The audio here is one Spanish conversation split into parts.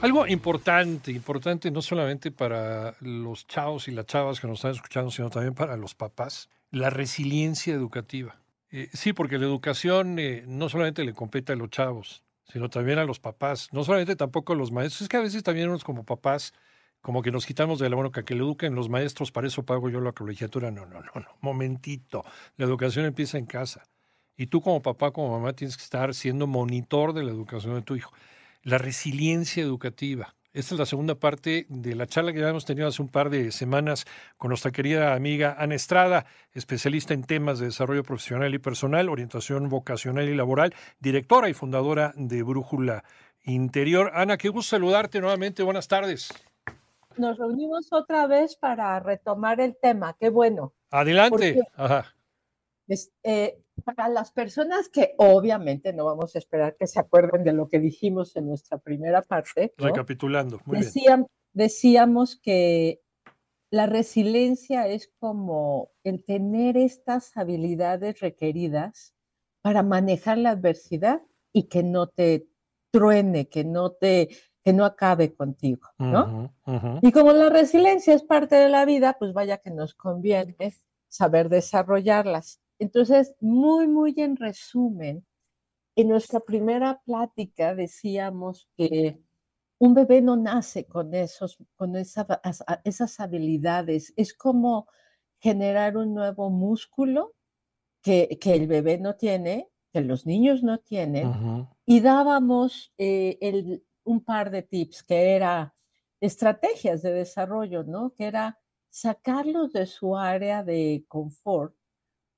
Algo importante, importante no solamente para los chavos y las chavas que nos están escuchando, sino también para los papás, la resiliencia educativa. Eh, sí, porque la educación eh, no solamente le compete a los chavos, sino también a los papás, no solamente tampoco a los maestros, es que a veces también unos como papás como que nos quitamos de la mano que le eduquen los maestros, para eso pago yo la colegiatura. No, no, no, no, momentito. La educación empieza en casa. Y tú como papá, como mamá, tienes que estar siendo monitor de la educación de tu hijo. La resiliencia educativa. Esta es la segunda parte de la charla que ya hemos tenido hace un par de semanas con nuestra querida amiga Ana Estrada, especialista en temas de desarrollo profesional y personal, orientación vocacional y laboral, directora y fundadora de Brújula Interior. Ana, qué gusto saludarte nuevamente. Buenas tardes nos reunimos otra vez para retomar el tema. Qué bueno. Adelante. Eh, para las personas que obviamente no vamos a esperar que se acuerden de lo que dijimos en nuestra primera parte. Recapitulando. Muy bien. Decíamos que la resiliencia es como el tener estas habilidades requeridas para manejar la adversidad y que no te truene, que no te que no acabe contigo, ¿no? Y como la resiliencia es parte de la vida, pues vaya que nos conviene saber desarrollarlas. Entonces, muy, muy en resumen, en nuestra primera plática decíamos que un bebé no nace con, esos, con esas habilidades. Es como generar un nuevo músculo que, el bebé no tiene, que los niños no tienen. Y dábamos eh, el, un par de tips que era estrategias de desarrollo, ¿no? Que era sacarlos de su área de confort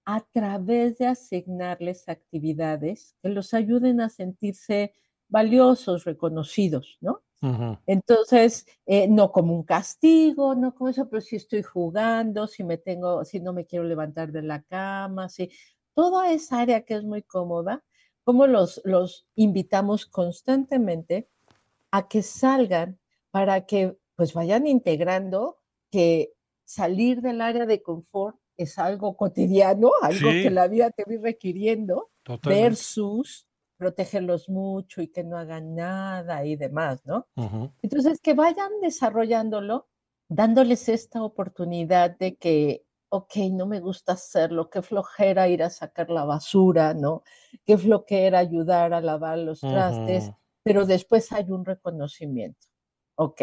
a través de asignarles actividades que los ayuden a sentirse valiosos, reconocidos, ¿no? Entonces, eh, no como un castigo, no como eso, pero si estoy jugando, si me tengo, si no me quiero levantar de la cama, si toda esa área que es muy cómoda, como los, los invitamos constantemente a que salgan para que pues vayan integrando que salir del área de confort es algo cotidiano, algo que la vida te va requiriendo, versus protegerlos mucho y que no hagan nada y demás, ¿no? Entonces, que vayan desarrollándolo, dándoles esta oportunidad de que, ok, no me gusta hacerlo, qué flojera ir a sacar la basura, ¿no? Qué flojera ayudar a lavar los trastes pero después hay un reconocimiento. Ok,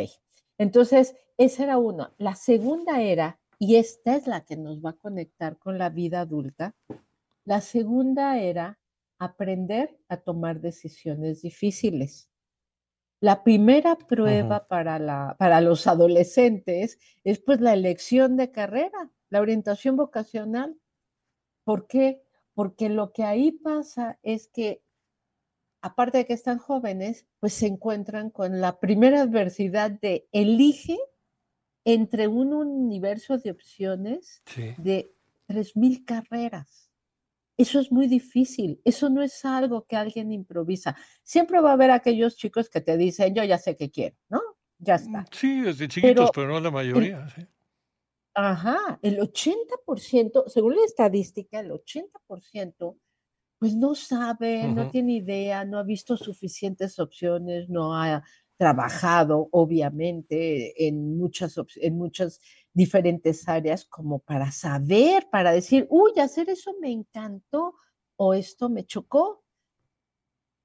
entonces esa era una. La segunda era, y esta es la que nos va a conectar con la vida adulta, la segunda era aprender a tomar decisiones difíciles. La primera prueba para, la, para los adolescentes es pues la elección de carrera, la orientación vocacional. ¿Por qué? Porque lo que ahí pasa es que aparte de que están jóvenes, pues se encuentran con la primera adversidad de elige entre un universo de opciones de 3.000 carreras. Eso es muy difícil, eso no es algo que alguien improvisa. Siempre va a haber aquellos chicos que te dicen, yo ya sé qué quiero, ¿no? Ya mm, está. Sí, desde chiquitos, pero, no la mayoría. Ajá, el 80%, según la estadística, el 80% pues no sabe, no tiene idea, no ha visto suficientes opciones, no ha trabajado, obviamente, en muchas, en muchas diferentes áreas como para saber, para decir, uy, hacer eso me encantó o esto me chocó.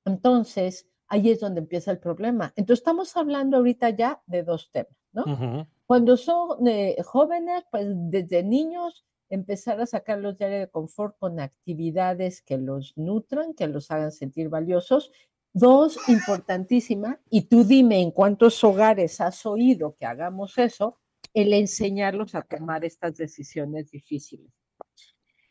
Entonces, ahí es donde empieza el problema. Entonces, estamos hablando ahorita ya de dos temas, ¿no? Cuando son eh, jóvenes, pues desde niños empezar a sacarlos de área de confort con actividades que los nutran, que los hagan sentir valiosos. Dos, importantísima, y tú dime en cuántos hogares has oído que hagamos eso, el enseñarlos a tomar estas decisiones difíciles.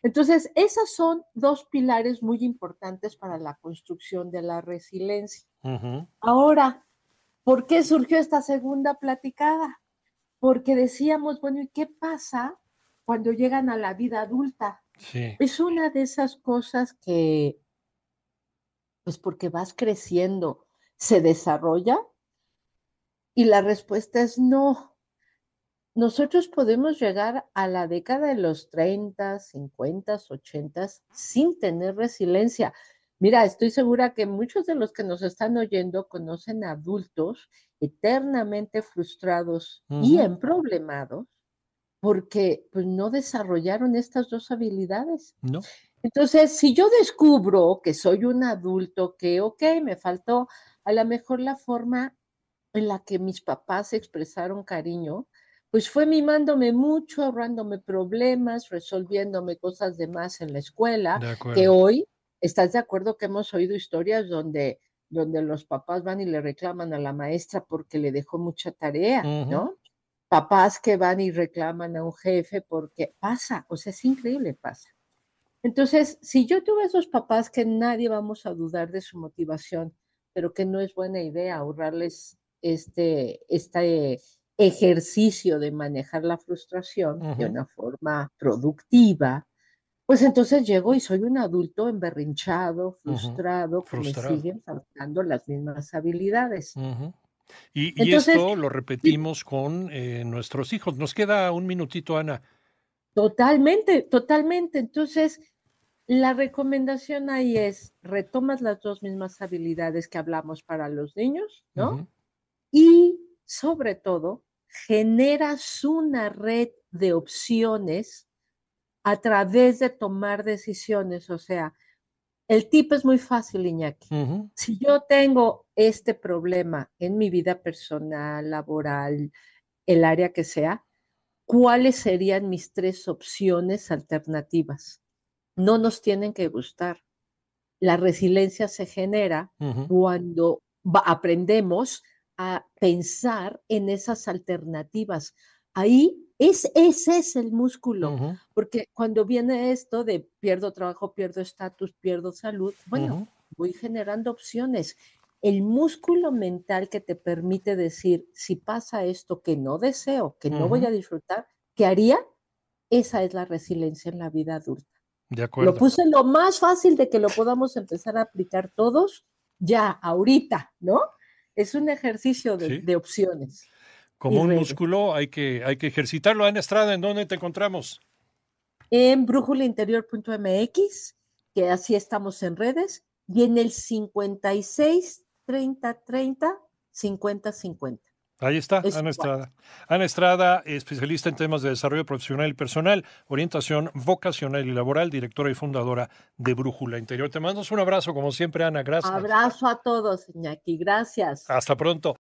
Entonces, esos son dos pilares muy importantes para la construcción de la resiliencia. Ahora, ¿por qué surgió esta segunda platicada? Porque decíamos, bueno, ¿y qué pasa cuando llegan a la vida adulta. Es una de esas cosas que, pues porque vas creciendo, se desarrolla y la respuesta es no. Nosotros podemos llegar a la década de los 30, 50, 80 sin tener resiliencia. Mira, estoy segura que muchos de los que nos están oyendo conocen adultos eternamente frustrados y emproblemados porque pues, no desarrollaron estas dos habilidades. No. Entonces, si yo descubro que soy un adulto, que, ok, me faltó a lo mejor la forma en la que mis papás expresaron cariño, pues fue mimándome mucho, ahorrándome problemas, resolviéndome cosas de más en la escuela, que hoy, ¿estás de acuerdo que hemos oído historias donde, donde los papás van y le reclaman a la maestra porque le dejó mucha tarea, ¿no? papás que van y reclaman a un jefe porque pasa, o sea, es increíble, pasa. Entonces, si yo tuve esos papás que nadie vamos a dudar de su motivación, pero que no es buena idea ahorrarles este, este ejercicio de manejar la frustración de una forma productiva, pues entonces llego y soy un adulto emberrinchado, frustrado, que me siguen faltando las mismas habilidades. Y, esto lo repetimos con eh, nuestros hijos. Nos queda un minutito, Ana. Totalmente, totalmente. Entonces, la recomendación ahí es, retomas las dos mismas habilidades que hablamos para los niños, ¿no? Y sobre todo, generas una red de opciones a través de tomar decisiones, o sea, el tip es muy fácil, Iñaki. Si yo tengo este problema en mi vida personal, laboral, el área que sea, ¿cuáles serían mis tres opciones alternativas? No nos tienen que gustar. La resiliencia se genera cuando aprendemos a pensar en esas alternativas. Ahí es, ese es el músculo, porque cuando viene esto de pierdo trabajo, pierdo estatus, pierdo salud, bueno, voy generando opciones. El músculo mental que te permite decir, si pasa esto que no deseo, que no voy a disfrutar, ¿qué haría? Esa es la resiliencia en la vida adulta. Lo puse lo más fácil de que lo podamos empezar a aplicar todos ya, ahorita, ¿no? Es un ejercicio de, de opciones. Como un músculo hay que, hay que ejercitarlo. Ana Estrada, ¿en dónde te encontramos? En brújulainterior.mx, que así estamos en redes, y en el 56 30 30 50 50. Ahí está, Ana Estrada. Ana Estrada, especialista en temas de desarrollo profesional y personal, orientación vocacional y laboral, directora y fundadora de Brújula Interior. Te mando un abrazo, como siempre, Ana. Gracias. Abrazo a todos, Iñaki. Gracias. Hasta pronto.